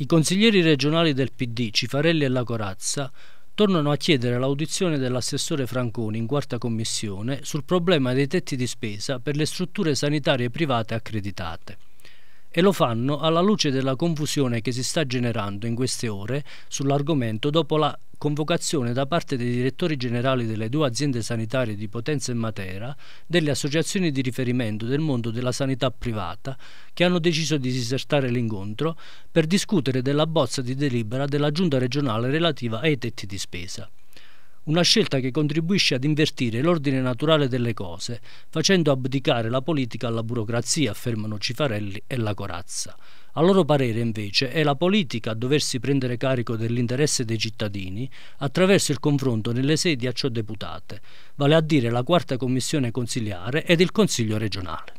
I consiglieri regionali del PD, Cifarelli e La Corazza, tornano a chiedere l'audizione dell'assessore Franconi in quarta commissione sul problema dei tetti di spesa per le strutture sanitarie private accreditate e lo fanno alla luce della confusione che si sta generando in queste ore sull'argomento dopo la convocazione da parte dei direttori generali delle due aziende sanitarie di Potenza e Matera, delle associazioni di riferimento del mondo della sanità privata, che hanno deciso di disertare l'incontro per discutere della bozza di delibera della giunta regionale relativa ai tetti di spesa. Una scelta che contribuisce ad invertire l'ordine naturale delle cose, facendo abdicare la politica alla burocrazia, affermano Cifarelli e la Corazza. A loro parere, invece, è la politica a doversi prendere carico dell'interesse dei cittadini attraverso il confronto nelle sedi a ciò deputate, vale a dire la quarta commissione consiliare ed il Consiglio regionale.